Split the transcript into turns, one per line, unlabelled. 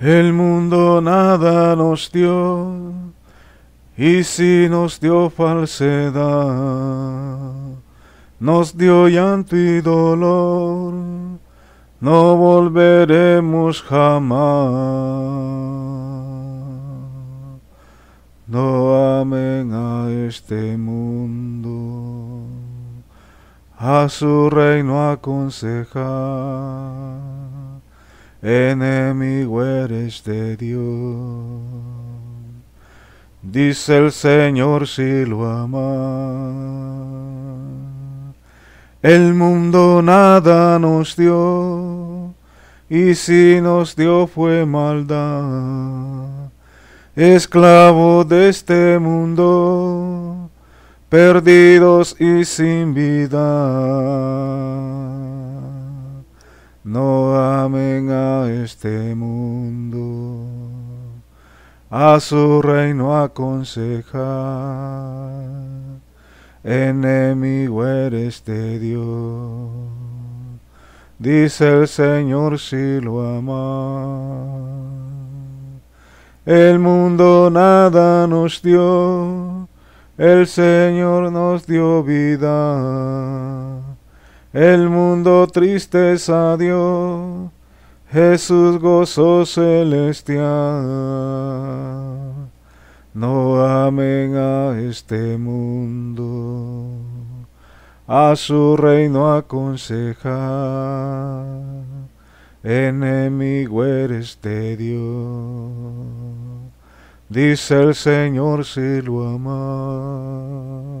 El mundo nada nos dio, y si nos dio falsedad, nos dio llanto y dolor, no volveremos jamás. No amen a este mundo, a su reino aconsejar enemigo eres de Dios. Dice el Señor si lo ama El mundo nada nos dio, y si nos dio fue maldad. Esclavo de este mundo, perdidos y sin vida. No hay a este mundo, a su reino aconsejar, enemigo eres de Dios, dice el Señor si lo ama. El mundo nada nos dio, el Señor nos dio vida. El mundo tristeza dio, Jesús gozo celestial, no amen a este mundo, a su reino aconsejar, enemigo eres de Dios, dice el Señor si lo amas.